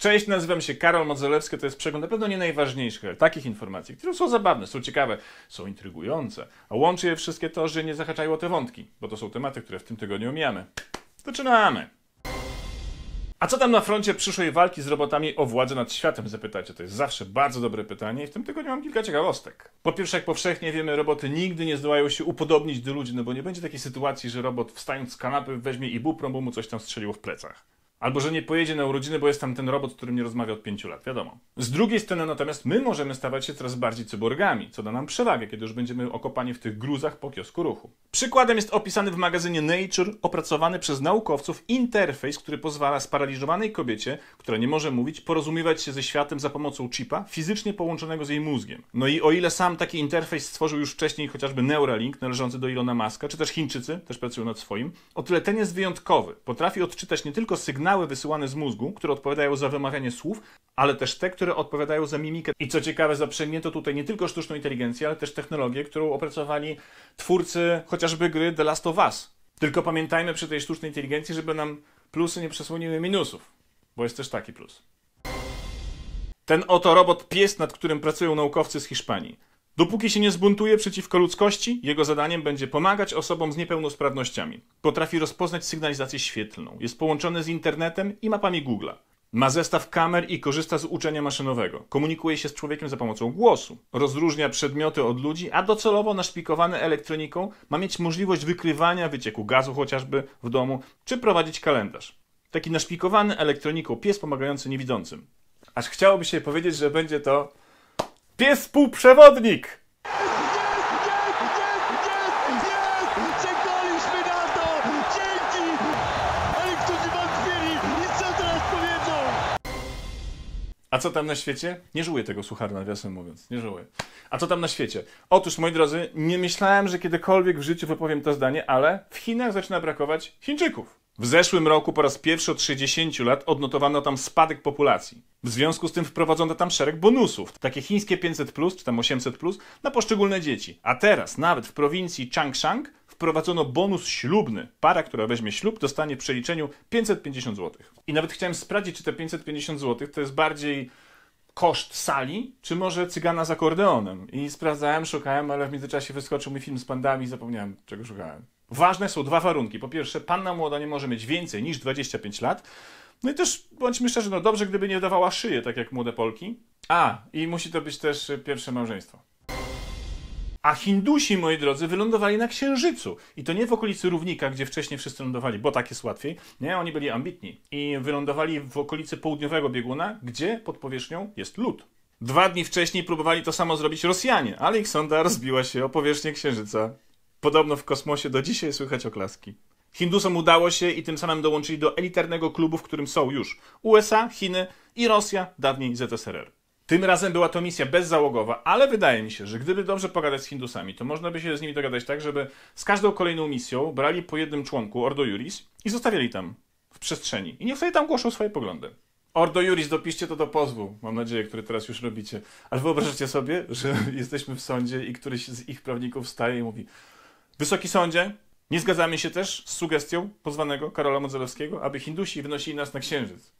Cześć, nazywam się Karol Modzelewski, to jest przegląd na pewno nie najważniejszych, ale takich informacji, które są zabawne, są ciekawe, są intrygujące, a łączy je wszystkie to, że nie zahaczają o te wątki, bo to są tematy, które w tym tygodniu omijamy. Zaczynamy! A co tam na froncie przyszłej walki z robotami o władzę nad światem, zapytacie? To jest zawsze bardzo dobre pytanie i w tym tygodniu mam kilka ciekawostek. Po pierwsze, jak powszechnie wiemy, roboty nigdy nie zdołają się upodobnić do ludzi, no bo nie będzie takiej sytuacji, że robot wstając z kanapy weźmie i buprom, bo mu coś tam strzeliło w plecach. Albo że nie pojedzie na urodziny, bo jest tam ten robot, z którym nie rozmawia od pięciu lat, wiadomo. Z drugiej strony natomiast my możemy stawać się coraz bardziej cyborgami, co da nam przewagę, kiedy już będziemy okopani w tych gruzach po kiosku ruchu. Przykładem jest opisany w magazynie Nature, opracowany przez naukowców interfejs, który pozwala sparaliżowanej kobiecie, która nie może mówić, porozumiewać się ze światem za pomocą chipa fizycznie połączonego z jej mózgiem. No i o ile sam taki interfejs stworzył już wcześniej chociażby Neuralink należący do Ilona Maska, czy też Chińczycy, też pracują nad swoim, o tyle ten jest wyjątkowy. Potrafi odczytać nie tylko sygnały, sygnały wysyłane z mózgu, które odpowiadają za wymawianie słów, ale też te, które odpowiadają za mimikę. I co ciekawe, zaprzęgnięto tutaj nie tylko sztuczną inteligencję, ale też technologię, którą opracowali twórcy chociażby gry The Last of Us. Tylko pamiętajmy przy tej sztucznej inteligencji, żeby nam plusy nie przesłoniły minusów, bo jest też taki plus. Ten oto robot pies, nad którym pracują naukowcy z Hiszpanii. Dopóki się nie zbuntuje przeciwko ludzkości, jego zadaniem będzie pomagać osobom z niepełnosprawnościami. Potrafi rozpoznać sygnalizację świetlną, jest połączony z internetem i mapami Google'a. Ma zestaw kamer i korzysta z uczenia maszynowego. Komunikuje się z człowiekiem za pomocą głosu. Rozróżnia przedmioty od ludzi, a docelowo naszpikowany elektroniką ma mieć możliwość wykrywania wycieku gazu chociażby w domu, czy prowadzić kalendarz. Taki naszpikowany elektroniką pies pomagający niewidzącym. Aż chciałoby się powiedzieć, że będzie to Pies półprzewodnik! A co tam na świecie? Nie żałuję tego suchara, nawiasem mówiąc. Nie żałuję. A co tam na świecie? Otóż, moi drodzy, nie myślałem, że kiedykolwiek w życiu wypowiem to zdanie, ale w Chinach zaczyna brakować Chińczyków. W zeszłym roku po raz pierwszy od 60 lat odnotowano tam spadek populacji. W związku z tym wprowadzono tam szereg bonusów, takie chińskie 500 plus czy tam 800 plus na poszczególne dzieci. A teraz nawet w prowincji Changshan wprowadzono bonus ślubny. Para, która weźmie ślub, dostanie w przeliczeniu 550 zł. I nawet chciałem sprawdzić, czy te 550 zł to jest bardziej koszt sali, czy może cygana z akordeonem. I sprawdzałem, szukałem, ale w międzyczasie wyskoczył mi film z pandami i zapomniałem, czego szukałem. Ważne są dwa warunki. Po pierwsze, panna młoda nie może mieć więcej niż 25 lat. No i też bądźmy szczerzy, no dobrze, gdyby nie dawała szyję, tak jak młode Polki. A, i musi to być też y, pierwsze małżeństwo. A Hindusi, moi drodzy, wylądowali na Księżycu. I to nie w okolicy równika, gdzie wcześniej wszyscy lądowali, bo tak jest łatwiej. Nie, oni byli ambitni. I wylądowali w okolicy południowego bieguna, gdzie pod powierzchnią jest lód. Dwa dni wcześniej próbowali to samo zrobić Rosjanie, ale ich sonda rozbiła się o powierzchnię Księżyca. Podobno w kosmosie do dzisiaj słychać oklaski. Hindusom udało się i tym samym dołączyli do elitarnego klubu, w którym są już USA, Chiny i Rosja, dawniej ZSRR. Tym razem była to misja bezzałogowa, ale wydaje mi się, że gdyby dobrze pogadać z Hindusami, to można by się z nimi dogadać tak, żeby z każdą kolejną misją brali po jednym członku Ordo Juris i zostawiali tam w przestrzeni. I niech sobie tam głoszą swoje poglądy. Ordo Juris, dopiszcie to do pozwu, mam nadzieję, który teraz już robicie. Ale wyobraźcie sobie, że jesteśmy w sądzie i któryś z ich prawników staje i mówi Wysoki sądzie, nie zgadzamy się też z sugestią pozwanego Karola Modzelewskiego, aby Hindusi wynosili nas na księżyc.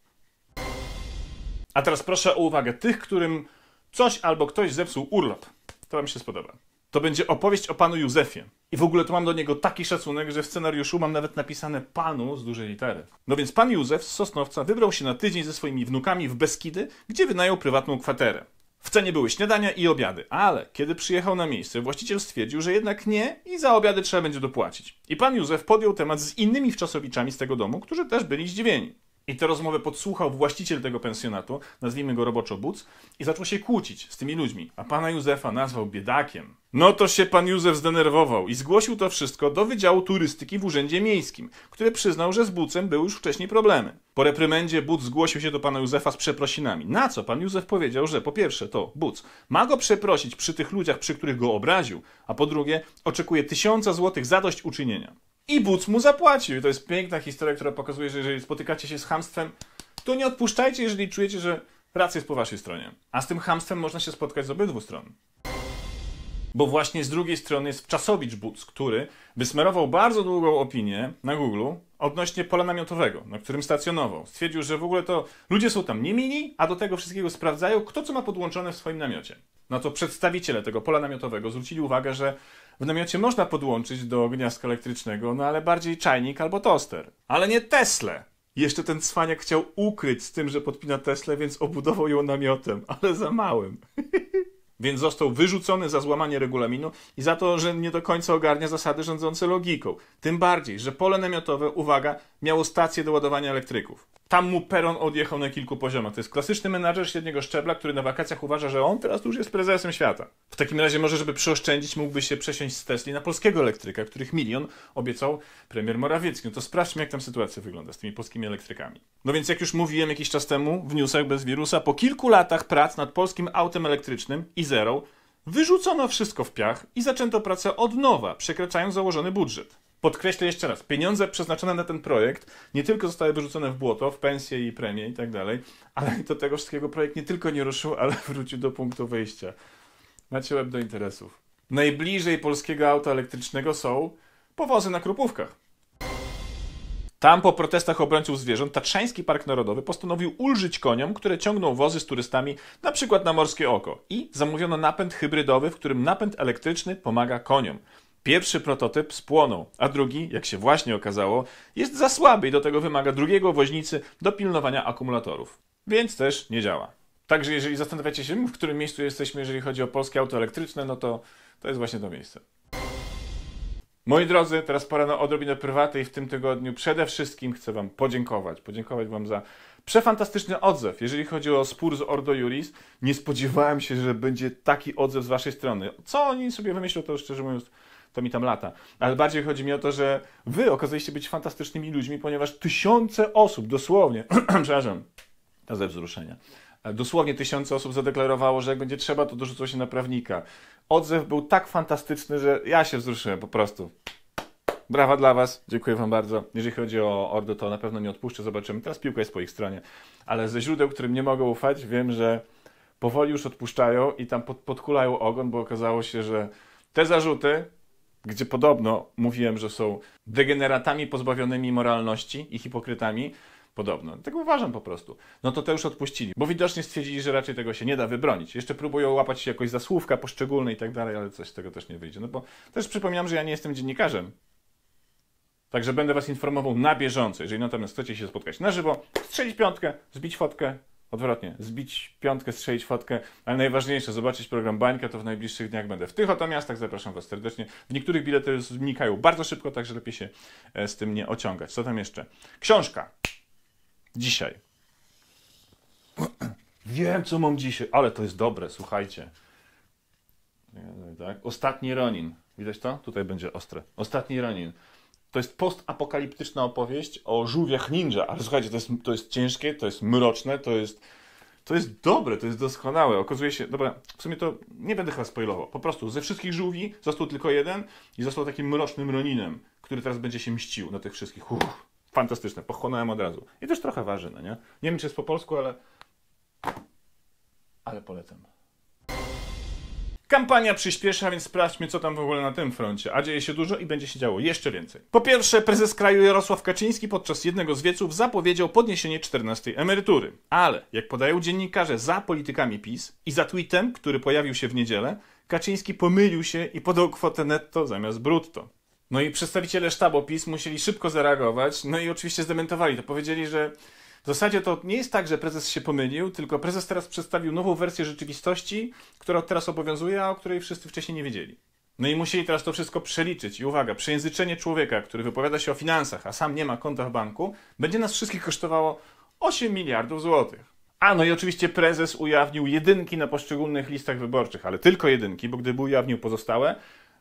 A teraz proszę o uwagę tych, którym coś albo ktoś zepsuł urlop. To Wam się spodoba. To będzie opowieść o panu Józefie. I w ogóle to mam do niego taki szacunek, że w scenariuszu mam nawet napisane panu z dużej litery. No więc pan Józef z Sosnowca wybrał się na tydzień ze swoimi wnukami w Beskidy, gdzie wynajął prywatną kwaterę. W cenie były śniadania i obiady, ale kiedy przyjechał na miejsce, właściciel stwierdził, że jednak nie i za obiady trzeba będzie dopłacić. I pan Józef podjął temat z innymi wczasowiczami z tego domu, którzy też byli zdziwieni. I tę rozmowę podsłuchał właściciel tego pensjonatu, nazwijmy go roboczo Buc, i zaczął się kłócić z tymi ludźmi. A pana Józefa nazwał biedakiem. No to się pan Józef zdenerwował i zgłosił to wszystko do Wydziału Turystyki w Urzędzie Miejskim, który przyznał, że z Bucem były już wcześniej problemy. Po reprymendzie Buc zgłosił się do pana Józefa z przeprosinami, na co pan Józef powiedział, że po pierwsze to Buc ma go przeprosić przy tych ludziach, przy których go obraził, a po drugie oczekuje tysiąca złotych zadośćuczynienia. I butz mu zapłacił. I to jest piękna historia, która pokazuje, że jeżeli spotykacie się z hamstwem, to nie odpuszczajcie, jeżeli czujecie, że racja jest po waszej stronie. A z tym hamstwem można się spotkać z obydwu stron. Bo właśnie z drugiej strony jest Czasowicz Butz, który wysmerował bardzo długą opinię na Google odnośnie pola namiotowego, na którym stacjonował. Stwierdził, że w ogóle to ludzie są tam nie a do tego wszystkiego sprawdzają, kto co ma podłączone w swoim namiocie. No to przedstawiciele tego pola namiotowego zwrócili uwagę, że w namiocie można podłączyć do gniazdka elektrycznego, no ale bardziej czajnik albo toster. Ale nie Tesla! Jeszcze ten cwaniak chciał ukryć z tym, że podpina Tesla, więc obudował ją namiotem, ale za małym. Więc został wyrzucony za złamanie regulaminu i za to, że nie do końca ogarnia zasady rządzące logiką. Tym bardziej, że pole namiotowe, uwaga, miało stację do ładowania elektryków. Tam mu peron odjechał na kilku poziomach. To jest klasyczny menadżer średniego szczebla, który na wakacjach uważa, że on teraz już jest prezesem świata. W takim razie może, żeby przeoszczędzić, mógłby się przesiąść z Tesli na polskiego elektryka, których milion obiecał premier Morawiecki. No to sprawdźmy, jak tam sytuacja wygląda z tymi polskimi elektrykami. No więc jak już mówiłem jakiś czas temu w newsach bez wirusa, po kilku latach prac nad polskim autem elektrycznym i mizerą, wyrzucono wszystko w piach i zaczęto pracę od nowa, przekraczając założony budżet. Podkreślę jeszcze raz, pieniądze przeznaczone na ten projekt nie tylko zostały wyrzucone w błoto, w pensje i premie i tak dalej, ale do tego wszystkiego projekt nie tylko nie ruszył, ale wrócił do punktu wyjścia. Macie łeb do interesów. Najbliżej polskiego auta elektrycznego są powozy na krupówkach. Tam po protestach obrońców zwierząt Tatrzański Park Narodowy postanowił ulżyć koniom, które ciągną wozy z turystami na przykład na Morskie Oko i zamówiono napęd hybrydowy, w którym napęd elektryczny pomaga koniom. Pierwszy prototyp spłonął, a drugi, jak się właśnie okazało, jest za słaby i do tego wymaga drugiego woźnicy do pilnowania akumulatorów. Więc też nie działa. Także jeżeli zastanawiacie się, w którym miejscu jesteśmy, jeżeli chodzi o polskie auto elektryczne, no to to jest właśnie to miejsce. Moi drodzy, teraz pora na odrobinę prywaty i w tym tygodniu przede wszystkim chcę Wam podziękować. Podziękować Wam za przefantastyczny odzew. Jeżeli chodzi o spór z Ordo Juris, nie spodziewałem się, że będzie taki odzew z Waszej strony. Co oni sobie wymyślą, to szczerze mówiąc, to mi tam lata. Ale bardziej chodzi mi o to, że Wy okazaliście być fantastycznymi ludźmi, ponieważ tysiące osób, dosłownie, przepraszam, to ze wzruszenia E, dosłownie tysiące osób zadeklarowało, że jak będzie trzeba, to dorzucą się na prawnika. Odzew był tak fantastyczny, że ja się wzruszyłem po prostu. Brawa dla Was, dziękuję Wam bardzo. Jeżeli chodzi o Ordo, to na pewno nie odpuszczę, zobaczymy. Teraz piłka jest po ich stronie, ale ze źródeł, którym nie mogę ufać, wiem, że powoli już odpuszczają i tam pod, podkulają ogon, bo okazało się, że te zarzuty, gdzie podobno mówiłem, że są degeneratami pozbawionymi moralności i hipokrytami, Podobno. Tak uważam po prostu. No to te już odpuścili, bo widocznie stwierdzili, że raczej tego się nie da wybronić. Jeszcze próbują łapać się jakoś za słówka poszczególne i tak dalej, ale coś z tego też nie wyjdzie. No bo też przypominam, że ja nie jestem dziennikarzem. Także będę Was informował na bieżąco. Jeżeli natomiast chcecie się spotkać na żywo, strzelić piątkę, zbić fotkę, odwrotnie, zbić piątkę, strzelić fotkę, ale najważniejsze, zobaczyć program Bańka, to w najbliższych dniach będę w tych oto miastach, zapraszam Was serdecznie. W niektórych bilety znikają bardzo szybko, także lepiej się e, z tym nie ociągać. Co tam jeszcze? Książka! Dzisiaj. Wiem, co mam dzisiaj, ale to jest dobre, słuchajcie. Tak? Ostatni Ronin. Widać to? Tutaj będzie ostre. Ostatni Ronin. To jest postapokaliptyczna opowieść o żółwiach ninja. Ale słuchajcie, to jest, to jest ciężkie, to jest mroczne, to jest, to jest dobre, to jest doskonałe. Okazuje się, dobra, w sumie to nie będę chyba spoilował. Po prostu ze wszystkich żółwi został tylko jeden i został takim mrocznym Roninem, który teraz będzie się mścił na tych wszystkich. Uff fantastyczne, pochłonąłem od razu. I też trochę waży, no nie? Nie wiem, czy jest po polsku, ale... Ale polecam. Kampania przyspiesza, więc sprawdźmy, co tam w ogóle na tym froncie. A dzieje się dużo i będzie się działo jeszcze więcej. Po pierwsze, prezes kraju Jarosław Kaczyński podczas jednego z wieców zapowiedział podniesienie 14 emerytury. Ale, jak podają dziennikarze za politykami PiS i za tweetem, który pojawił się w niedzielę, Kaczyński pomylił się i podał kwotę netto zamiast brutto. No i przedstawiciele sztabu PiS musieli szybko zareagować, no i oczywiście zdementowali to. Powiedzieli, że w zasadzie to nie jest tak, że prezes się pomylił, tylko prezes teraz przedstawił nową wersję rzeczywistości, która od teraz obowiązuje, a o której wszyscy wcześniej nie wiedzieli. No i musieli teraz to wszystko przeliczyć. I uwaga, przejęzyczenie człowieka, który wypowiada się o finansach, a sam nie ma konta w banku, będzie nas wszystkich kosztowało 8 miliardów złotych. A no i oczywiście prezes ujawnił jedynki na poszczególnych listach wyborczych, ale tylko jedynki, bo gdyby ujawnił pozostałe,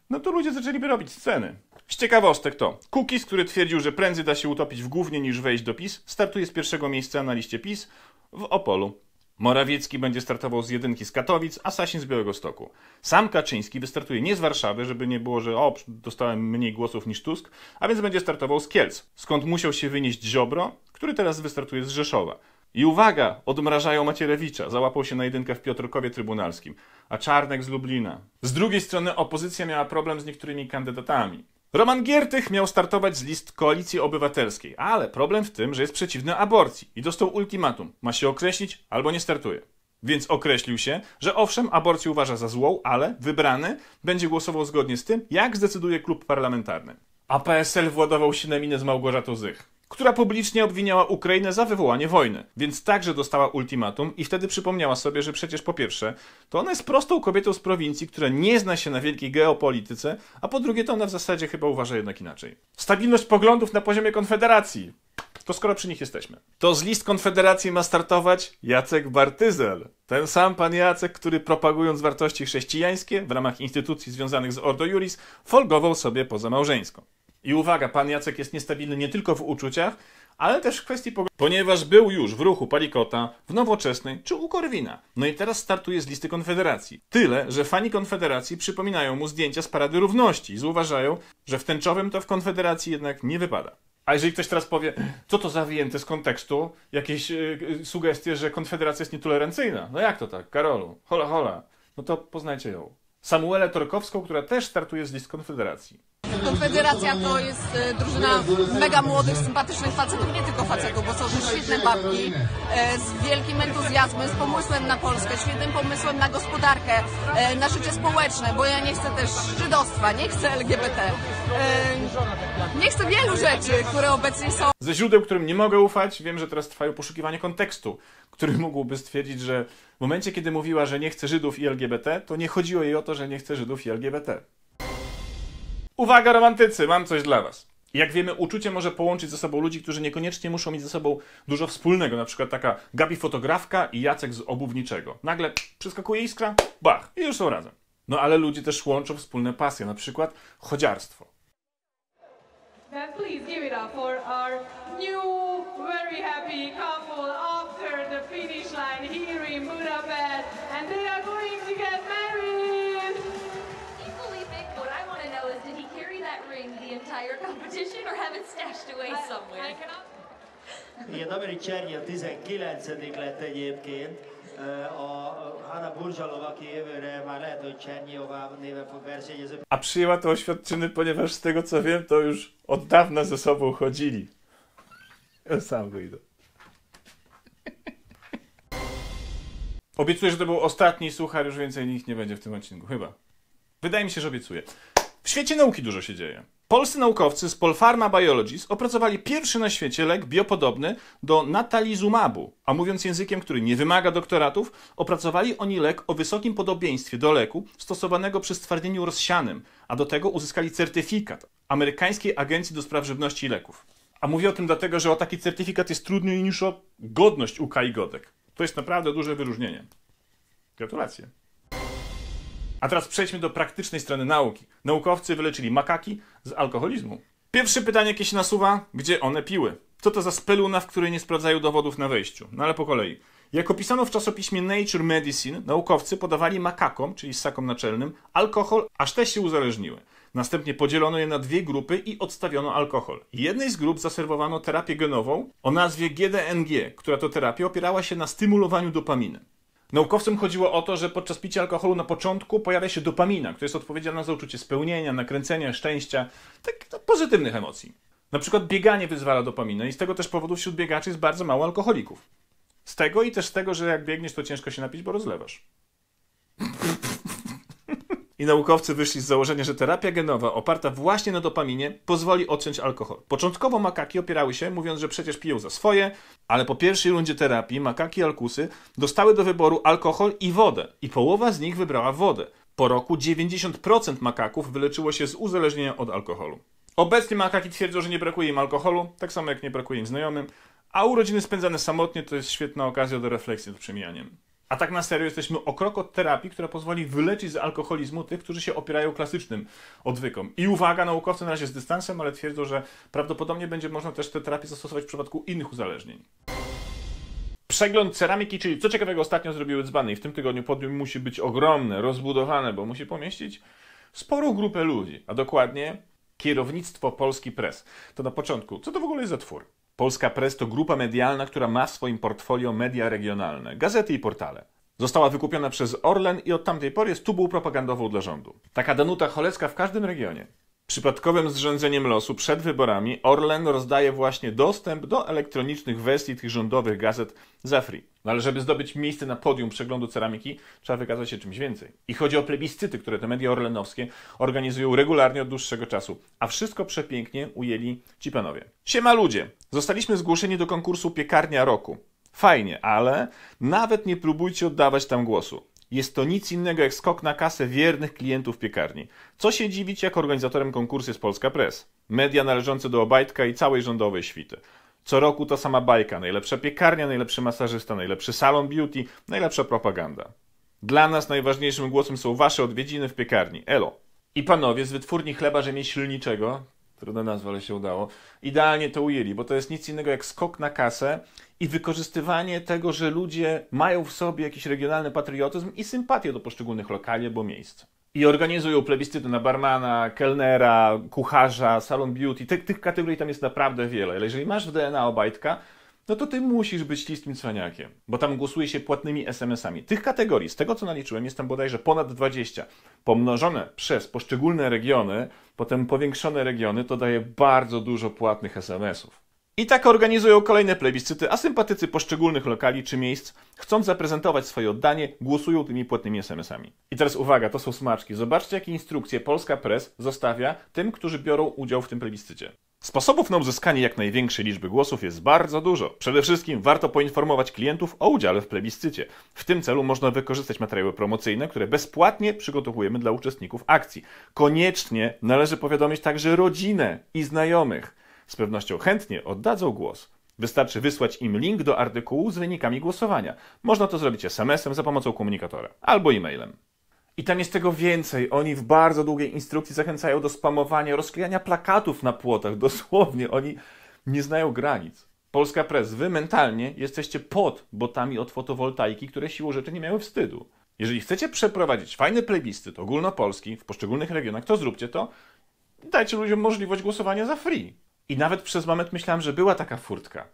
no to ludzie zaczęliby robić sceny. Z ciekawostek to Cookies, który twierdził, że prędzej da się utopić w głównie niż wejść do PiS, startuje z pierwszego miejsca na liście PiS w Opolu. Morawiecki będzie startował z jedynki z Katowic, a Sasin z Białego Stoku. Sam Kaczyński wystartuje nie z Warszawy, żeby nie było, że o, dostałem mniej głosów niż Tusk, a więc będzie startował z Kielc, skąd musiał się wynieść Ziobro, który teraz wystartuje z Rzeszowa. I uwaga, odmrażają Macierewicza. Załapał się na jedynkę w Piotrkowie Trybunalskim, a Czarnek z Lublina. Z drugiej strony opozycja miała problem z niektórymi kandydatami. Roman Giertych miał startować z list Koalicji Obywatelskiej, ale problem w tym, że jest przeciwny aborcji i dostał ultimatum. Ma się określić albo nie startuje. Więc określił się, że owszem, aborcję uważa za złą, ale wybrany będzie głosował zgodnie z tym, jak zdecyduje klub parlamentarny. A PSL władował się na minę z Małgorzatą Zych która publicznie obwiniała Ukrainę za wywołanie wojny. Więc także dostała ultimatum i wtedy przypomniała sobie, że przecież po pierwsze, to ona jest prostą kobietą z prowincji, która nie zna się na wielkiej geopolityce, a po drugie to ona w zasadzie chyba uważa jednak inaczej. Stabilność poglądów na poziomie Konfederacji. To skoro przy nich jesteśmy. To z list Konfederacji ma startować Jacek Bartyzel. Ten sam pan Jacek, który propagując wartości chrześcijańskie w ramach instytucji związanych z Ordo Juris, folgował sobie poza małżeńską. I uwaga, pan Jacek jest niestabilny nie tylko w uczuciach, ale też w kwestii poglądów, ponieważ był już w ruchu Palikota, w Nowoczesnej czy u Korwina. No i teraz startuje z listy Konfederacji. Tyle, że fani Konfederacji przypominają mu zdjęcia z Parady Równości i zauważają, że w tęczowym to w Konfederacji jednak nie wypada. A jeżeli ktoś teraz powie, co to za wyjęte z kontekstu, jakieś yy, sugestie, że Konfederacja jest nietolerancyjna. No jak to tak, Karolu? Hola, hola. No to poznajcie ją. Samuelę Torkowską, która też startuje z list Konfederacji. Konfederacja to jest e, drużyna mega młodych, sympatycznych facetów, nie tylko facetów, bo są to świetne babki, e, z wielkim entuzjazmem, z pomysłem na Polskę, świetnym pomysłem na gospodarkę, e, na życie społeczne, bo ja nie chcę też żydostwa, nie chcę LGBT. Nie chcę wielu rzeczy, które obecnie są. Ze źródeł, którym nie mogę ufać, wiem, że teraz trwają poszukiwania kontekstu, który mógłby stwierdzić, że w momencie, kiedy mówiła, że nie chce Żydów i LGBT, to nie chodziło jej o to, że nie chce Żydów i LGBT. Uwaga, romantycy, mam coś dla was. Jak wiemy, uczucie może połączyć ze sobą ludzi, którzy niekoniecznie muszą mieć ze sobą dużo wspólnego. Na przykład taka Gabi fotografka i Jacek z obuwniczego. Nagle przeskakuje iskra, bach, i już są razem. No ale ludzie też łączą wspólne pasje, na przykład chodziarstwo. Then please give it up for our new, very happy couple after the finish line here in Budapest, and they are going to get married! Equally big, what I want to know is, did he carry that ring the entire competition, or have it stashed away somewhere? I, cannot... Igen, Amerik Csernyia 19 lett egyébként. a e, Hanna Burzalow, aki jövőre már lehet, hogy néven fog versenyezni. A przyjęła te oświadczyny, ponieważ z tego co wiem, to już od dawna ze sobą chodzili. Ja sam wyjdę. Obiecuję, że to był ostatni suchar, już więcej nikt nie będzie w tym odcinku, chyba. Wydaje mi się, że obiecuję. W świecie nauki dużo się dzieje. Polscy naukowcy z Polpharma Biologies opracowali pierwszy na świecie lek biopodobny do natalizumabu, a mówiąc językiem, który nie wymaga doktoratów, opracowali oni lek o wysokim podobieństwie do leku stosowanego przy stwardnieniu rozsianym, a do tego uzyskali certyfikat Amerykańskiej Agencji do Spraw Żywności i Leków. A mówię o tym dlatego, że o taki certyfikat jest trudniej niż o godność UK i Godek. To jest naprawdę duże wyróżnienie. Gratulacje. A teraz przejdźmy do praktycznej strony nauki. Naukowcy wyleczyli makaki z alkoholizmu. Pierwsze pytanie, jakie się nasuwa, gdzie one piły? Co to za speluna, w której nie sprawdzają dowodów na wejściu? No ale po kolei. Jak opisano w czasopiśmie Nature Medicine, naukowcy podawali makakom, czyli ssakom naczelnym, alkohol, aż te się uzależniły. Następnie podzielono je na dwie grupy i odstawiono alkohol. Jednej z grup zaserwowano terapię genową o nazwie GDNG, która to terapia opierała się na stymulowaniu dopaminy. Naukowcom chodziło o to, że podczas picia alkoholu na początku pojawia się dopamina, która jest odpowiedzialna za uczucie spełnienia, nakręcenia, szczęścia, tak no, pozytywnych emocji. Na przykład bieganie wyzwala dopaminę i z tego też powodu wśród biegaczy jest bardzo mało alkoholików. Z tego i też z tego, że jak biegniesz, to ciężko się napić, bo rozlewasz i naukowcy wyszli z założenia, że terapia genowa oparta właśnie na dopaminie pozwoli odciąć alkohol. Początkowo makaki opierały się, mówiąc, że przecież piją za swoje, ale po pierwszej rundzie terapii makaki alkusy dostały do wyboru alkohol i wodę i połowa z nich wybrała wodę. Po roku 90% makaków wyleczyło się z uzależnienia od alkoholu. Obecnie makaki twierdzą, że nie brakuje im alkoholu, tak samo jak nie brakuje im znajomym, a urodziny spędzane samotnie to jest świetna okazja do refleksji nad przemijaniem. A tak na serio jesteśmy o krok od terapii, która pozwoli wyleczyć z alkoholizmu tych, którzy się opierają klasycznym odwykom. I uwaga, naukowcy na razie z dystansem, ale twierdzą, że prawdopodobnie będzie można też tę terapię zastosować w przypadku innych uzależnień. Przegląd ceramiki, czyli co ciekawego ostatnio zrobiły dzbany i w tym tygodniu podium musi być ogromne, rozbudowane, bo musi pomieścić sporą grupę ludzi, a dokładnie kierownictwo Polski Press. To na początku, co to w ogóle jest za twór? Polska Press to grupa medialna, która ma w swoim portfolio media regionalne, gazety i portale. Została wykupiona przez Orlen i od tamtej pory jest tubą propagandową dla rządu. Taka Danuta Cholecka w każdym regionie. Przypadkowym zrzędzeniem losu przed wyborami Orlen rozdaje właśnie dostęp do elektronicznych wersji tych rządowych gazet za free. No ale żeby zdobyć miejsce na podium przeglądu ceramiki, trzeba wykazać się czymś więcej. I chodzi o plebiscyty, które te media orlenowskie organizują regularnie od dłuższego czasu. A wszystko przepięknie ujęli ci panowie. Siema ludzie! Zostaliśmy zgłoszeni do konkursu Piekarnia Roku. Fajnie, ale nawet nie próbujcie oddawać tam głosu. Jest to nic innego jak skok na kasę wiernych klientów piekarni. Co się dziwić, jak organizatorem konkursu jest Polska Press. Media należące do Obajtka i całej rządowej świty. Co roku ta sama bajka. Najlepsza piekarnia, najlepszy masażysta, najlepszy salon beauty, najlepsza propaganda. Dla nas najważniejszym głosem są wasze odwiedziny w piekarni. Elo. I panowie z wytwórni chleba rzemieślniczego, Trudna nazwa, ale się udało. Idealnie to ujęli, bo to jest nic innego jak skok na kasę i wykorzystywanie tego, że ludzie mają w sobie jakiś regionalny patriotyzm i sympatię do poszczególnych lokali albo miejsc. I organizują plebiscyty na barmana, kelnera, kucharza, salon beauty. Tych, tych kategorii tam jest naprawdę wiele. Ale jeżeli masz w DNA Obajtka, no to ty musisz być listym cwaniakiem, bo tam głosuje się płatnymi SMS-ami. Tych kategorii, z tego co naliczyłem, jest tam bodajże ponad 20. Pomnożone przez poszczególne regiony, potem powiększone regiony, to daje bardzo dużo płatnych SMS-ów. I tak organizują kolejne plebiscyty, a sympatycy poszczególnych lokali czy miejsc, chcąc zaprezentować swoje oddanie, głosują tymi płatnymi SMS-ami. I teraz uwaga, to są smaczki. Zobaczcie, jakie instrukcje Polska Press zostawia tym, którzy biorą udział w tym plebiscycie. Sposobów na uzyskanie jak największej liczby głosów jest bardzo dużo. Przede wszystkim warto poinformować klientów o udziale w plebiscycie. W tym celu można wykorzystać materiały promocyjne, które bezpłatnie przygotowujemy dla uczestników akcji. Koniecznie należy powiadomić także rodzinę i znajomych. Z pewnością chętnie oddadzą głos. Wystarczy wysłać im link do artykułu z wynikami głosowania. Można to zrobić SMS-em za pomocą komunikatora albo e-mailem. I tam jest tego więcej. Oni w bardzo długiej instrukcji zachęcają do spamowania, rozklejania plakatów na płotach, dosłownie. Oni nie znają granic. Polska Press, wy mentalnie jesteście pod botami od fotowoltaiki, które siłą rzeczy nie miały wstydu. Jeżeli chcecie przeprowadzić fajny plebiscyt ogólnopolski w poszczególnych regionach, to zróbcie to. Dajcie ludziom możliwość głosowania za free. I nawet przez moment myślałem, że była taka furtka.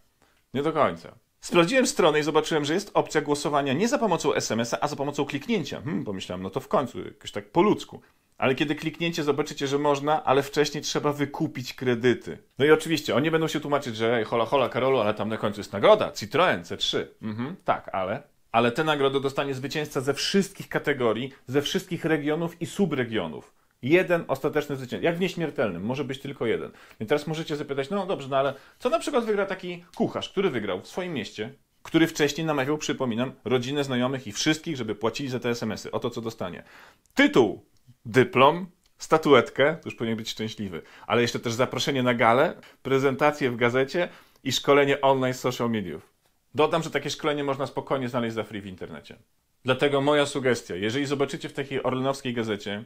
Nie do końca. Sprawdziłem stronę i zobaczyłem, że jest opcja głosowania nie za pomocą SMS-a, a za pomocą kliknięcia. Hmm, pomyślałem, no to w końcu, jakoś tak po ludzku. Ale kiedy kliknięcie, zobaczycie, że można, ale wcześniej trzeba wykupić kredyty. No i oczywiście, oni będą się tłumaczyć, że hola, hola, Karolu, ale tam na końcu jest nagroda, Citroen C3. Mhm, tak, ale... Ale tę nagrodę dostanie zwycięzca ze wszystkich kategorii, ze wszystkich regionów i subregionów. Jeden ostateczny zwycięstwo Jak w nieśmiertelnym, może być tylko jeden. Więc teraz możecie zapytać, no dobrze, no ale co na przykład wygra taki kucharz, który wygrał w swoim mieście, który wcześniej namawiał, przypominam, rodzinę, znajomych i wszystkich, żeby płacili za te SMS-y, o to, co dostanie. Tytuł, dyplom, statuetkę, już powinien być szczęśliwy, ale jeszcze też zaproszenie na galę, prezentację w gazecie i szkolenie online z social mediów. Dodam, że takie szkolenie można spokojnie znaleźć za free w internecie. Dlatego moja sugestia, jeżeli zobaczycie w takiej orlenowskiej gazecie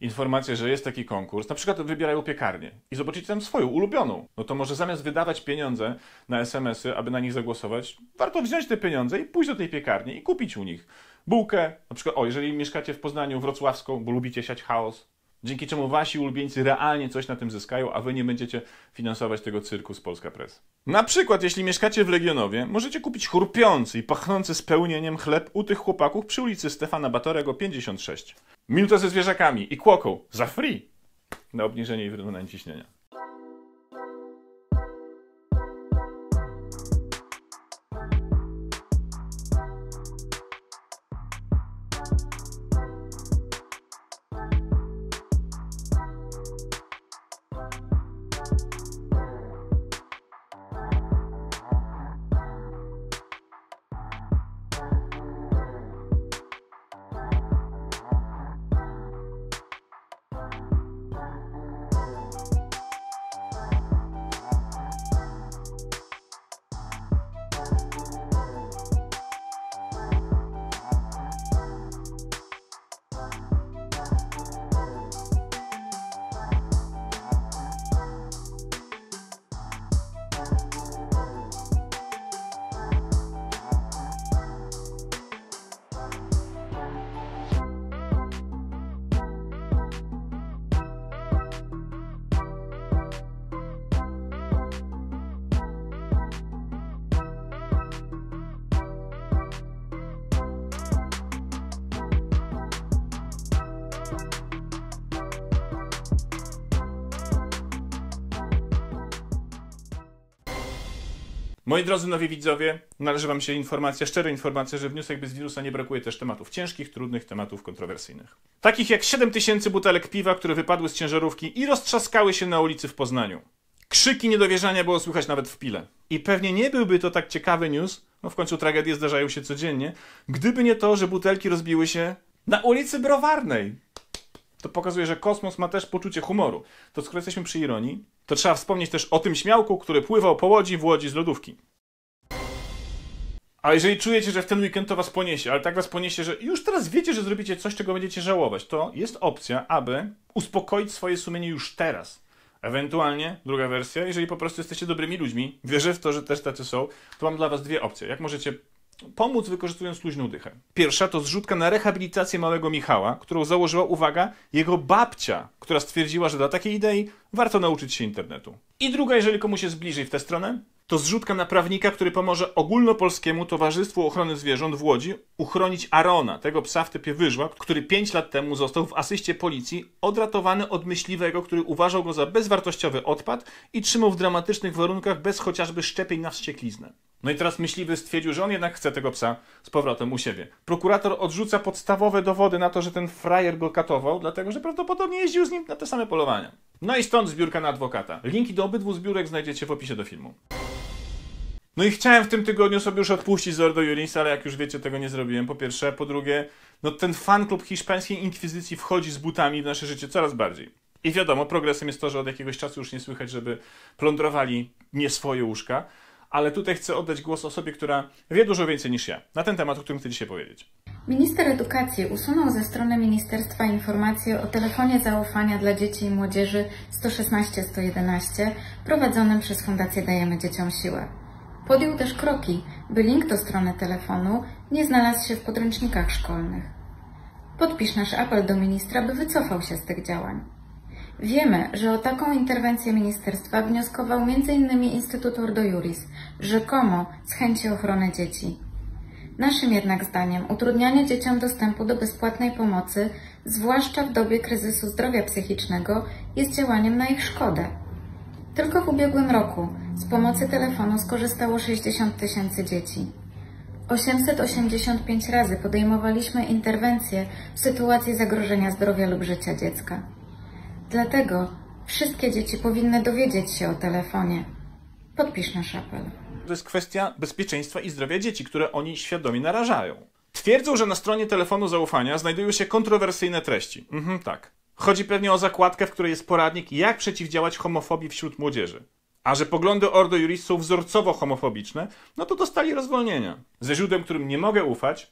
informację, że jest taki konkurs, na przykład wybierają piekarnię i zobaczycie tam swoją ulubioną, no to może zamiast wydawać pieniądze na SMS-y, aby na nich zagłosować, warto wziąć te pieniądze i pójść do tej piekarni i kupić u nich bułkę, na przykład, o, jeżeli mieszkacie w Poznaniu, wrocławską, bo lubicie siać chaos, dzięki czemu wasi ulubieńcy realnie coś na tym zyskają, a wy nie będziecie finansować tego cyrku z Polska Press. Na przykład, jeśli mieszkacie w Legionowie, możecie kupić chrupiący i pachnący spełnieniem chleb u tych chłopaków przy ulicy Stefana Batorego 56. Milto ze zwierzakami i kłoką za free na obniżenie i wyrównanie ciśnienia. Moi drodzy nowi widzowie, należy Wam się informacja, szczera informacja, że w Newsach bez wirusa nie brakuje też tematów ciężkich, trudnych, tematów kontrowersyjnych. Takich jak 7000 butelek piwa, które wypadły z ciężarówki i roztrzaskały się na ulicy w Poznaniu. Krzyki niedowierzania było słychać nawet w pile. I pewnie nie byłby to tak ciekawy news, no w końcu tragedie zdarzają się codziennie, gdyby nie to, że butelki rozbiły się na ulicy Browarnej to pokazuje, że kosmos ma też poczucie humoru. To skoro jesteśmy przy ironii, to trzeba wspomnieć też o tym śmiałku, który pływał po łodzi w łodzi z lodówki. A jeżeli czujecie, że w ten weekend to was poniesie, ale tak was poniesie, że już teraz wiecie, że zrobicie coś, czego będziecie żałować, to jest opcja, aby uspokoić swoje sumienie już teraz. Ewentualnie, druga wersja, jeżeli po prostu jesteście dobrymi ludźmi, wierzę w to, że też tacy są, to mam dla was dwie opcje. Jak możecie pomóc wykorzystując luźną dychę. Pierwsza to zrzutka na rehabilitację małego Michała, którą założyła, uwaga, jego babcia, która stwierdziła, że dla takiej idei warto nauczyć się internetu. I druga, jeżeli komuś jest bliżej w tę stronę, to zrzutka na prawnika, który pomoże ogólnopolskiemu Towarzystwu Ochrony Zwierząt w Łodzi uchronić Arona, tego psa w typie wyżła, który 5 lat temu został w asyście policji odratowany od myśliwego, który uważał go za bezwartościowy odpad i trzymał w dramatycznych warunkach bez chociażby szczepień na wściekliznę. No i teraz myśliwy stwierdził, że on jednak chce tego psa z powrotem u siebie. Prokurator odrzuca podstawowe dowody na to, że ten frajer go katował, dlatego że prawdopodobnie jeździł z nim na te same polowania. No i stąd zbiórka na adwokata. Linki do obydwu zbiórek znajdziecie w opisie do filmu. No i chciałem w tym tygodniu sobie już odpuścić Zordo Juris, ale jak już wiecie, tego nie zrobiłem, po pierwsze. Po drugie, no ten fanklub hiszpańskiej inkwizycji wchodzi z butami w nasze życie coraz bardziej. I wiadomo, progresem jest to, że od jakiegoś czasu już nie słychać, żeby plądrowali nie swoje łóżka, ale tutaj chcę oddać głos osobie, która wie dużo więcej niż ja na ten temat, o którym chcę dzisiaj powiedzieć. Minister Edukacji usunął ze strony Ministerstwa informację o telefonie zaufania dla dzieci i młodzieży 116 111 prowadzonym przez Fundację Dajemy Dzieciom Siłę. Podjął też kroki, by link do strony telefonu nie znalazł się w podręcznikach szkolnych. Podpisz nasz apel do ministra, by wycofał się z tych działań. Wiemy, że o taką interwencję ministerstwa wnioskował m.in. Instytut Ordo Juris, rzekomo z chęci ochrony dzieci. Naszym jednak zdaniem utrudnianie dzieciom dostępu do bezpłatnej pomocy, zwłaszcza w dobie kryzysu zdrowia psychicznego, jest działaniem na ich szkodę. Tylko w ubiegłym roku z pomocy telefonu skorzystało 60 tysięcy dzieci. 885 razy podejmowaliśmy interwencje w sytuacji zagrożenia zdrowia lub życia dziecka. Dlatego wszystkie dzieci powinny dowiedzieć się o telefonie. Podpisz nasz apel to jest kwestia bezpieczeństwa i zdrowia dzieci, które oni świadomie narażają. Twierdzą, że na stronie telefonu zaufania znajdują się kontrowersyjne treści. Mhm, tak. Chodzi pewnie o zakładkę, w której jest poradnik, jak przeciwdziałać homofobii wśród młodzieży. A że poglądy Ordo Juris są wzorcowo homofobiczne, no to dostali rozwolnienia. Ze źródłem, którym nie mogę ufać,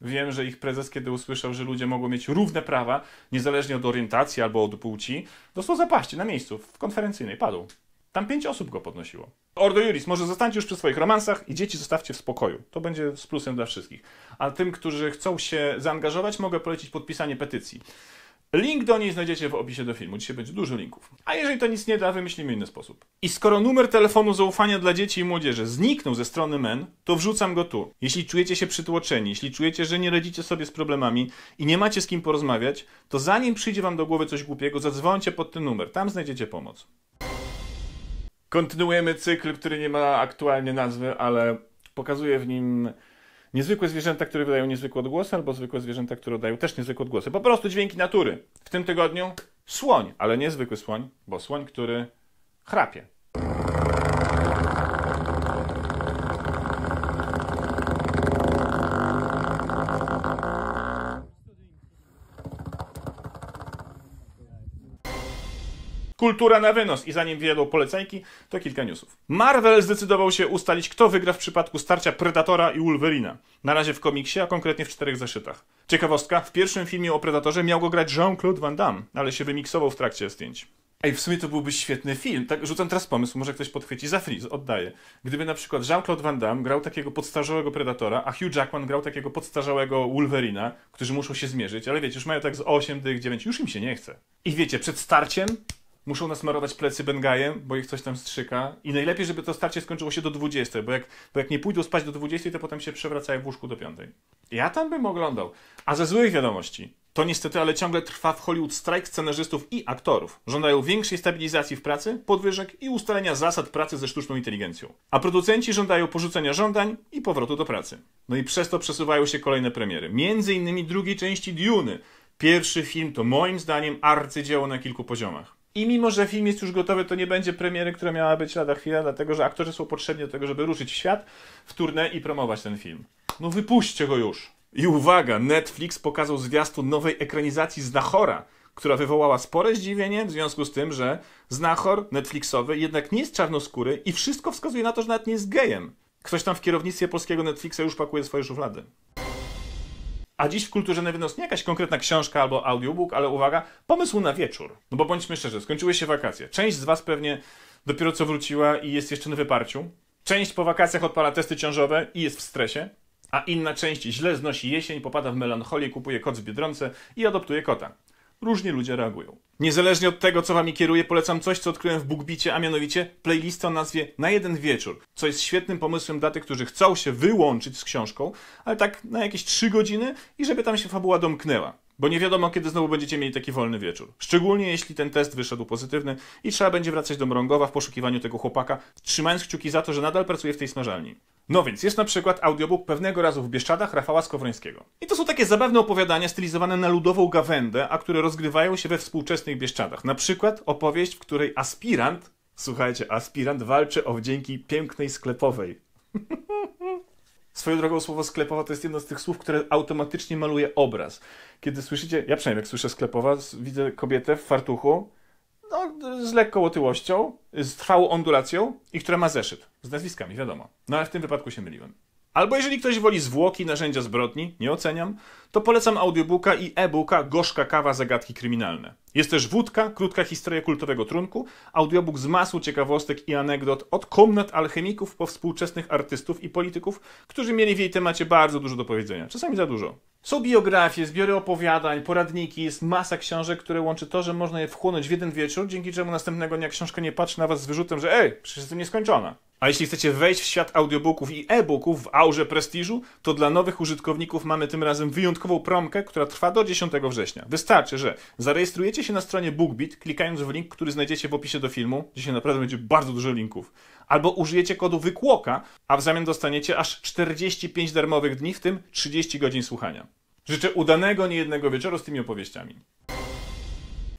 wiem, że ich prezes, kiedy usłyszał, że ludzie mogą mieć równe prawa, niezależnie od orientacji albo od płci, dostał zapaści na miejscu, w konferencyjnej, padł. Tam pięć osób go podnosiło. Ordo Juris, może zostańcie już przy swoich romansach i dzieci zostawcie w spokoju. To będzie z plusem dla wszystkich. A tym, którzy chcą się zaangażować, mogę polecić podpisanie petycji. Link do niej znajdziecie w opisie do filmu. Dzisiaj będzie dużo linków. A jeżeli to nic nie da, wymyślimy inny sposób. I skoro numer telefonu zaufania dla dzieci i młodzieży zniknął ze strony MEN, to wrzucam go tu. Jeśli czujecie się przytłoczeni, jeśli czujecie, że nie radzicie sobie z problemami i nie macie z kim porozmawiać, to zanim przyjdzie wam do głowy coś głupiego, zadzwońcie pod ten numer. Tam znajdziecie pomoc. Kontynuujemy cykl, który nie ma aktualnie nazwy, ale pokazuje w nim niezwykłe zwierzęta, które wydają niezwykłe odgłosy, albo zwykłe zwierzęta, które wydają też niezwykłe odgłosy. Po prostu dźwięki natury. W tym tygodniu słoń, ale niezwykły słoń, bo słoń, który chrapie. Kultura na wynos. I zanim wjadą polecajki, to kilka newsów. Marvel zdecydował się ustalić, kto wygra w przypadku starcia Predatora i Wolverina. Na razie w komiksie, a konkretnie w czterech zeszytach. Ciekawostka, w pierwszym filmie o Predatorze miał go grać Jean-Claude Van Damme, ale się wymiksował w trakcie zdjęć. Ej, w sumie to byłby świetny film. Tak, rzucam teraz pomysł, może ktoś podchwyci za friz, oddaję. Gdyby na przykład Jean-Claude Van Damme grał takiego podstarzałego Predatora, a Hugh Jackman grał takiego podstarzałego Wolverina, którzy muszą się zmierzyć, ale wiecie, już mają tak z 8 dych, 9, już im się nie chce. I wiecie, przed starciem muszą nasmarować plecy Bengajem, bo ich coś tam strzyka. I najlepiej, żeby to starcie skończyło się do 20, bo jak, bo jak nie pójdą spać do 20, to potem się przewracają w łóżku do 5. Ja tam bym oglądał. A ze złych wiadomości. To niestety, ale ciągle trwa w Hollywood strajk scenarzystów i aktorów. Żądają większej stabilizacji w pracy, podwyżek i ustalenia zasad pracy ze sztuczną inteligencją. A producenci żądają porzucenia żądań i powrotu do pracy. No i przez to przesuwają się kolejne premiery. Między innymi drugiej części Duny. Pierwszy film to moim zdaniem arcydzieło na kilku poziomach. I mimo, że film jest już gotowy, to nie będzie premiery, która miała być lada chwila, dlatego że aktorzy są potrzebni do tego, żeby ruszyć w świat, w turnę i promować ten film. No wypuśćcie go już! I uwaga, Netflix pokazał zwiastun nowej ekranizacji z która wywołała spore zdziwienie w związku z tym, że Znachor Netflixowy jednak nie jest czarnoskóry i wszystko wskazuje na to, że nawet nie jest gejem. Ktoś tam w kierownictwie polskiego Netflixa już pakuje swoje szuflady. A dziś w kulturze Newynos nie jakaś konkretna książka albo audiobook, ale uwaga, pomysł na wieczór. No bo bądźmy szczerzy, skończyły się wakacje. Część z was pewnie dopiero co wróciła i jest jeszcze na wyparciu. Część po wakacjach odpala testy ciążowe i jest w stresie. A inna część źle znosi jesień, popada w melancholię, kupuje kot z Biedronce i adoptuje kota. Różnie ludzie reagują. Niezależnie od tego, co wami kieruje, polecam coś, co odkryłem w Bookbicie, a mianowicie playlistę o nazwie Na jeden wieczór, co jest świetnym pomysłem dla tych, którzy chcą się wyłączyć z książką, ale tak na jakieś 3 godziny i żeby tam się fabuła domknęła. Bo nie wiadomo, kiedy znowu będziecie mieli taki wolny wieczór. Szczególnie jeśli ten test wyszedł pozytywny i trzeba będzie wracać do Mrągowa w poszukiwaniu tego chłopaka, trzymając kciuki za to, że nadal pracuje w tej smażalni. No więc jest na przykład audiobook pewnego razu w Bieszczadach Rafała Skowrońskiego. I to są takie zabawne opowiadania stylizowane na ludową gawędę, a które rozgrywają się we współczesnych Bieszczadach. Na przykład opowieść, w której aspirant, słuchajcie, aspirant walczy o wdzięki pięknej sklepowej. Swoją drogą słowo sklepowa to jest jedno z tych słów, które automatycznie maluje obraz. Kiedy słyszycie, ja przynajmniej jak słyszę sklepowa, widzę kobietę w fartuchu, no, z lekką otyłością, z trwałą ondulacją i która ma zeszyt. Z nazwiskami, wiadomo. No ale w tym wypadku się myliłem. Albo jeżeli ktoś woli zwłoki, narzędzia zbrodni, nie oceniam, to polecam audiobooka i e-booka Gorzka Kawa Zagadki Kryminalne. Jest też wódka, krótka historia kultowego trunku, audiobook z masą ciekawostek i anegdot od komnat alchemików po współczesnych artystów i polityków, którzy mieli w jej temacie bardzo dużo do powiedzenia. Czasami za dużo. Są biografie, zbiory opowiadań, poradniki, jest masa książek, które łączy to, że można je wchłonąć w jeden wieczór, dzięki czemu następnego dnia książka nie patrzy na was z wyrzutem, że ej, przecież jestem nieskończona. A jeśli chcecie wejść w świat audiobooków i e-booków w aurze prestiżu, to dla nowych użytkowników mamy tym razem wyjątkową promkę, która trwa do 10 września. Wystarczy, że zarejestrujecie się się na stronie BookBeat, klikając w link, który znajdziecie w opisie do filmu. Dzisiaj naprawdę będzie bardzo dużo linków. Albo użyjecie kodu wykłoka, a w zamian dostaniecie aż 45 darmowych dni, w tym 30 godzin słuchania. Życzę udanego niejednego wieczoru z tymi opowieściami.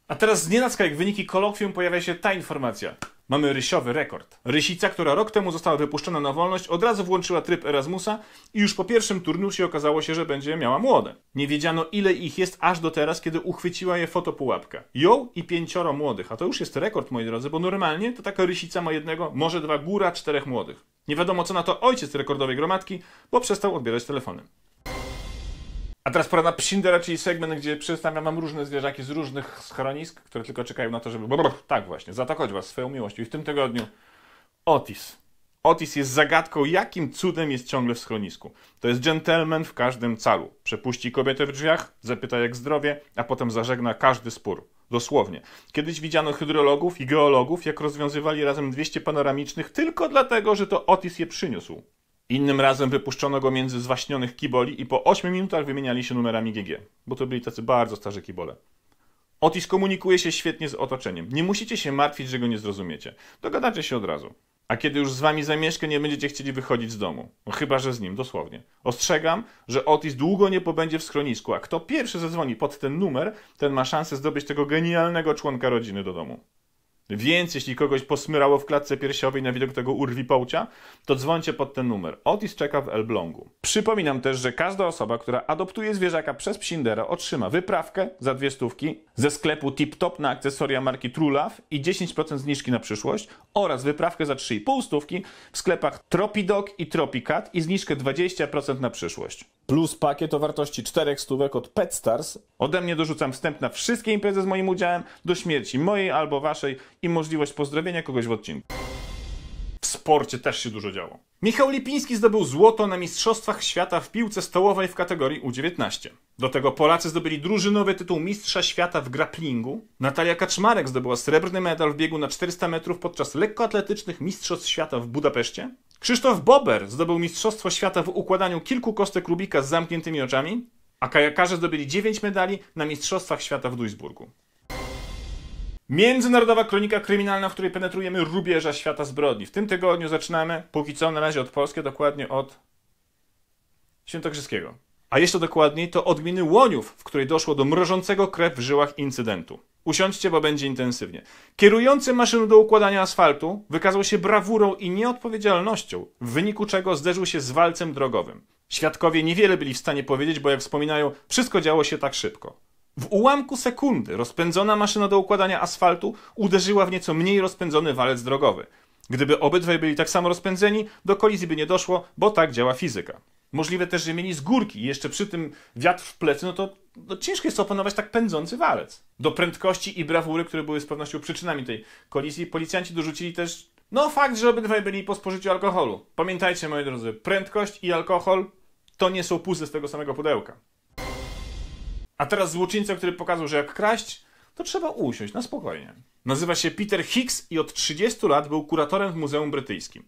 A teraz z nienacka, jak wyniki kolokwium, pojawia się ta informacja. Mamy rysiowy rekord. Rysica, która rok temu została wypuszczona na wolność, od razu włączyła tryb Erasmusa i już po pierwszym turnusie okazało się, że będzie miała młode. Nie wiedziano ile ich jest aż do teraz, kiedy uchwyciła je fotopułapka. Ją i pięcioro młodych, a to już jest rekord, moi drodzy, bo normalnie to taka rysica ma jednego, może dwa, góra czterech młodych. Nie wiadomo co na to ojciec rekordowej gromadki, bo przestał odbierać telefony. A teraz pora na Psindera, czyli segment, gdzie przedstawiam mam różne zwierzaki z różnych schronisk, które tylko czekają na to, żeby brrr, tak właśnie, zaatakować was swoją miłością. I w tym tygodniu Otis. Otis jest zagadką, jakim cudem jest ciągle w schronisku. To jest gentleman w każdym calu. Przepuści kobietę w drzwiach, zapyta jak zdrowie, a potem zażegna każdy spór. Dosłownie. Kiedyś widziano hydrologów i geologów, jak rozwiązywali razem 200 panoramicznych tylko dlatego, że to Otis je przyniósł. Innym razem wypuszczono go między zwaśnionych kiboli i po 8 minutach wymieniali się numerami GG, bo to byli tacy bardzo starzy kibole. Otis komunikuje się świetnie z otoczeniem. Nie musicie się martwić, że go nie zrozumiecie. Dogadacie się od razu. A kiedy już z wami zamieszka, nie będziecie chcieli wychodzić z domu. No, chyba, że z nim, dosłownie. Ostrzegam, że Otis długo nie pobędzie w schronisku, a kto pierwszy zadzwoni pod ten numer, ten ma szansę zdobyć tego genialnego członka rodziny do domu. Więc jeśli kogoś posmyrało w klatce piersiowej na widok tego urwi połcia, to dzwońcie pod ten numer. Otis czeka w Elblągu. Przypominam też, że każda osoba, która adoptuje zwierzaka przez Psindera otrzyma wyprawkę za dwie stówki ze sklepu Tip Top na akcesoria marki Trulaw i 10% zniżki na przyszłość oraz wyprawkę za 3,5 stówki w sklepach Tropidog i Tropicat i zniżkę 20% na przyszłość. Plus pakiet o wartości 4 stówek od Stars. Ode mnie dorzucam wstęp na wszystkie imprezy z moim udziałem, do śmierci mojej albo waszej i możliwość pozdrowienia kogoś w odcinku. W sporcie też się dużo działo. Michał Lipiński zdobył złoto na Mistrzostwach Świata w piłce stołowej w kategorii U19. Do tego Polacy zdobyli drużynowy tytuł Mistrza Świata w grapplingu. Natalia Kaczmarek zdobyła srebrny medal w biegu na 400 metrów podczas lekkoatletycznych Mistrzostw Świata w Budapeszcie. Krzysztof Bober zdobył Mistrzostwo Świata w układaniu kilku kostek Rubika z zamkniętymi oczami a kajakarze zdobyli 9 medali na Mistrzostwach Świata w Duisburgu. Międzynarodowa kronika kryminalna, w której penetrujemy rubieża świata zbrodni. W tym tygodniu zaczynamy, póki co na razie od Polski, dokładnie od Świętokrzyskiego. A jeszcze dokładniej to odminy Łoniów, w której doszło do mrożącego krew w żyłach incydentu. Usiądźcie, bo będzie intensywnie. Kierujący maszyną do układania asfaltu wykazał się brawurą i nieodpowiedzialnością, w wyniku czego zderzył się z walcem drogowym. Świadkowie niewiele byli w stanie powiedzieć, bo jak wspominają, wszystko działo się tak szybko. W ułamku sekundy rozpędzona maszyna do układania asfaltu uderzyła w nieco mniej rozpędzony walec drogowy. Gdyby obydwaj byli tak samo rozpędzeni, do kolizji by nie doszło, bo tak działa fizyka. Możliwe też, że mieli z górki. Jeszcze przy tym wiatr w plecy, no to no ciężko jest opanować tak pędzący walec. Do prędkości i brawury, które były z pewnością przyczynami tej kolizji, policjanci dorzucili też no fakt, że obydwaj byli po spożyciu alkoholu. Pamiętajcie, moi drodzy, prędkość i alkohol to nie są puste z tego samego pudełka. A teraz złoczyńca, który pokazał, że jak kraść, to trzeba usiąść na spokojnie. Nazywa się Peter Hicks i od 30 lat był kuratorem w Muzeum Brytyjskim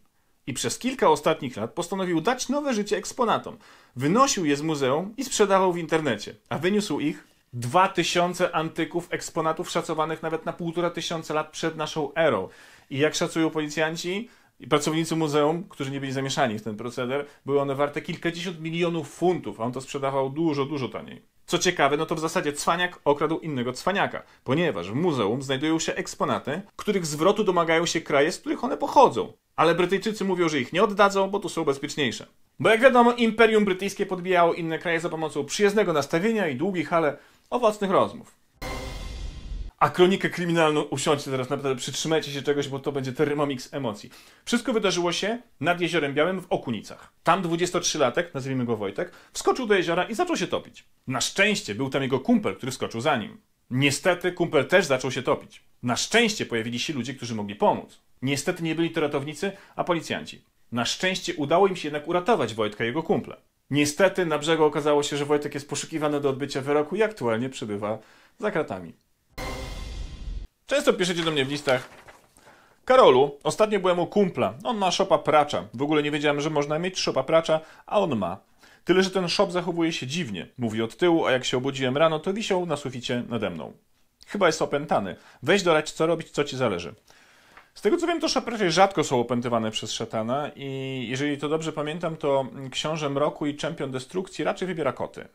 i przez kilka ostatnich lat postanowił dać nowe życie eksponatom. Wynosił je z muzeum i sprzedawał w internecie, a wyniósł ich 2000 antyków, eksponatów szacowanych nawet na półtora tysiąca lat przed naszą erą. I jak szacują policjanci i pracownicy muzeum, którzy nie byli zamieszani w ten proceder, były one warte kilkadziesiąt milionów funtów, a on to sprzedawał dużo, dużo taniej. Co ciekawe, no to w zasadzie cwaniak okradł innego cwaniaka, ponieważ w muzeum znajdują się eksponaty, których zwrotu domagają się kraje, z których one pochodzą. Ale Brytyjczycy mówią, że ich nie oddadzą, bo tu są bezpieczniejsze. Bo jak wiadomo, Imperium Brytyjskie podbijało inne kraje za pomocą przyjaznego nastawienia i długich, ale owocnych rozmów. A kronikę kryminalną usiądźcie teraz, naprawdę przytrzymajcie się czegoś, bo to będzie termomix emocji. Wszystko wydarzyło się nad Jeziorem Białym w Okunicach. Tam 23-latek, nazwijmy go Wojtek, wskoczył do jeziora i zaczął się topić. Na szczęście był tam jego kumpel, który wskoczył za nim. Niestety kumpel też zaczął się topić. Na szczęście pojawili się ludzie, którzy mogli pomóc. Niestety nie byli to ratownicy, a policjanci. Na szczęście udało im się jednak uratować Wojtka i jego kumple. Niestety na brzegu okazało się, że Wojtek jest poszukiwany do odbycia wyroku i aktualnie przebywa za kratami. Często piszecie do mnie w listach. Karolu, ostatnio byłem u kumpla. On ma szopa pracza. W ogóle nie wiedziałem, że można mieć szopa pracza, a on ma. Tyle, że ten szop zachowuje się dziwnie. Mówi od tyłu, a jak się obudziłem rano, to wisiał na suficie nade mną. Chyba jest opętany. Weź dorać, co robić, co ci zależy. Z tego co wiem, to szapracie rzadko są opętywane przez szatana i jeżeli to dobrze pamiętam, to książę mroku i czempion destrukcji raczej wybiera koty.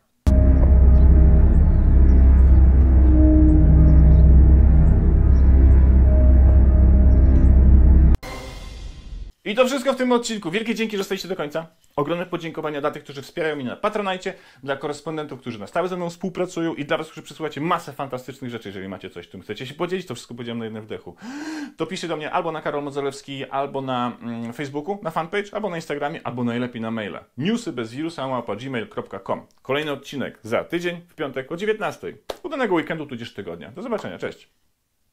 I to wszystko w tym odcinku. Wielkie dzięki, że jesteście do końca. Ogromne podziękowania dla tych, którzy wspierają mnie na Patronajcie, dla korespondentów, którzy na stałe ze mną współpracują i dla was, którzy przesyłacie masę fantastycznych rzeczy. Jeżeli macie coś, czym chcecie się podzielić, to wszystko podzielam na jednym wdechu. To piszcie do mnie albo na Karol Modzelewski, albo na mm, Facebooku, na fanpage, albo na Instagramie, albo najlepiej na maila. Newsy bez wirusa gmail.com. Kolejny odcinek za tydzień, w piątek o 19. Udanego weekendu, tudzież tygodnia. Do zobaczenia, cześć.